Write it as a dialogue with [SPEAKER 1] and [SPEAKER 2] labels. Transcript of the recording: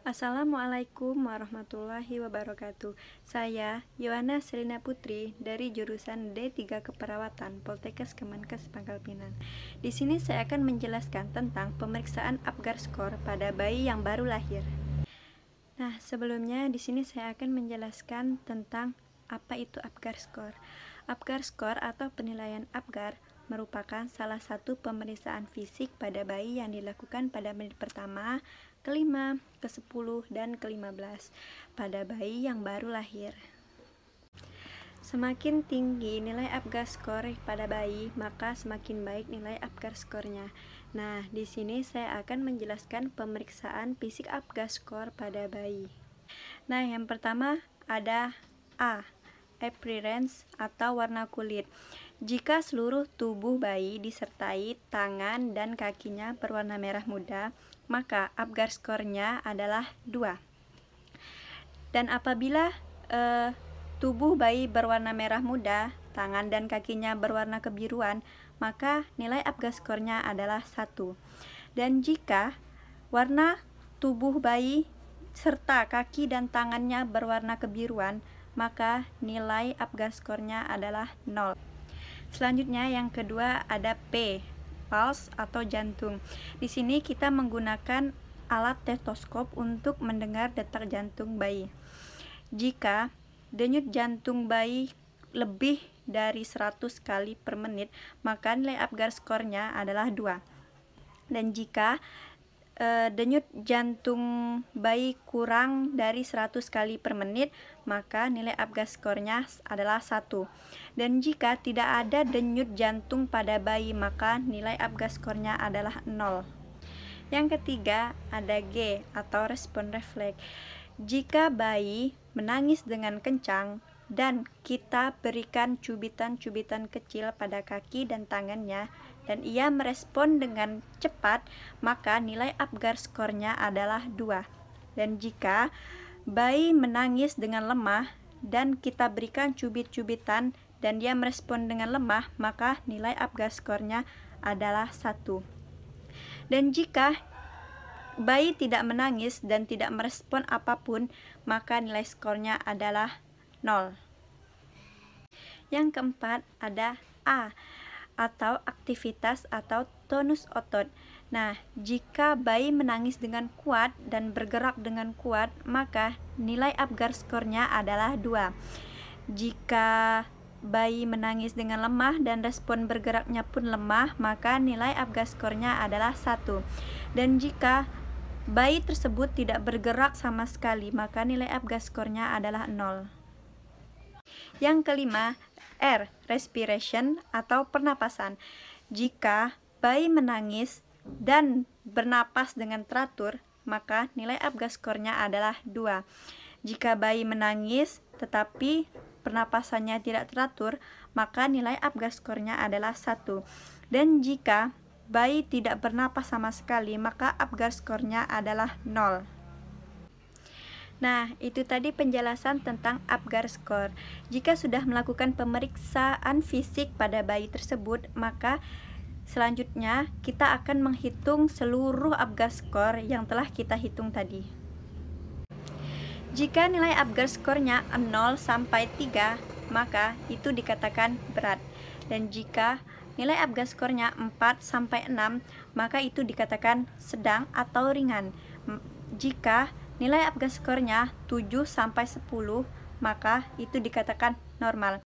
[SPEAKER 1] Assalamualaikum warahmatullahi wabarakatuh Saya Yohana Serina Putri dari jurusan D3 Keperawatan Poltekes Kemenkes Pangkal Pinang Di sini saya akan menjelaskan tentang pemeriksaan Apgar skor pada bayi yang baru lahir Nah, sebelumnya di sini saya akan menjelaskan tentang apa itu Apgar skor Apgar skor atau penilaian Apgar merupakan salah satu pemeriksaan fisik pada bayi yang dilakukan pada menit pertama, kelima, ke sepuluh dan ke-15 pada bayi yang baru lahir. Semakin tinggi nilai Apgar score pada bayi, maka semakin baik nilai Apgar skornya. Nah, di sini saya akan menjelaskan pemeriksaan fisik Apgar score pada bayi. Nah, yang pertama ada A, appearance atau warna kulit. Jika seluruh tubuh bayi disertai tangan dan kakinya berwarna merah muda, maka Apgar skornya adalah 2. Dan apabila eh, tubuh bayi berwarna merah muda, tangan dan kakinya berwarna kebiruan, maka nilai Apgar skornya adalah 1. Dan jika warna tubuh bayi serta kaki dan tangannya berwarna kebiruan, maka nilai Apgar skornya adalah 0. Selanjutnya yang kedua ada P, pulse atau jantung. Di sini kita menggunakan alat stetoskop untuk mendengar detak jantung bayi. Jika denyut jantung bayi lebih dari 100 kali per menit, maka nilai Apgar skornya adalah 2. Dan jika Eh, denyut jantung bayi kurang dari 100 kali per menit, maka nilai Apgas skornya adalah satu Dan jika tidak ada denyut jantung pada bayi, maka nilai Apgas skornya adalah nol. Yang ketiga, ada G atau respon refleks. Jika bayi menangis dengan kencang, dan kita berikan cubitan-cubitan kecil pada kaki dan tangannya, dan ia merespon dengan cepat, maka nilai Apgar skornya adalah 2. Dan jika bayi menangis dengan lemah dan kita berikan cubit-cubitan dan dia merespon dengan lemah, maka nilai Apgar skornya adalah 1. Dan jika bayi tidak menangis dan tidak merespon apapun, maka nilai skornya adalah 0. Yang keempat ada A atau aktivitas atau tonus otot. Nah, jika bayi menangis dengan kuat dan bergerak dengan kuat, maka nilai Apgar skornya adalah 2. Jika bayi menangis dengan lemah dan respon bergeraknya pun lemah, maka nilai Apgar skornya adalah 1. Dan jika bayi tersebut tidak bergerak sama sekali, maka nilai Apgar skornya adalah 0. Yang kelima, R. Respiration atau pernapasan. Jika bayi menangis dan bernapas dengan teratur, maka nilai abgas skornya adalah 2. Jika bayi menangis tetapi pernapasannya tidak teratur, maka nilai abgas skornya adalah 1. Dan jika bayi tidak bernapas sama sekali, maka abgas skornya adalah 0. Nah, itu tadi penjelasan tentang Apgar score. Jika sudah melakukan pemeriksaan fisik pada bayi tersebut, maka selanjutnya kita akan menghitung seluruh Apgar score yang telah kita hitung tadi. Jika nilai Apgar skornya 0 sampai 3, maka itu dikatakan berat. Dan jika nilai Apgar skornya 4 sampai 6, maka itu dikatakan sedang atau ringan. Jika nilai apgas skornya 7 sampai 10, maka itu dikatakan normal.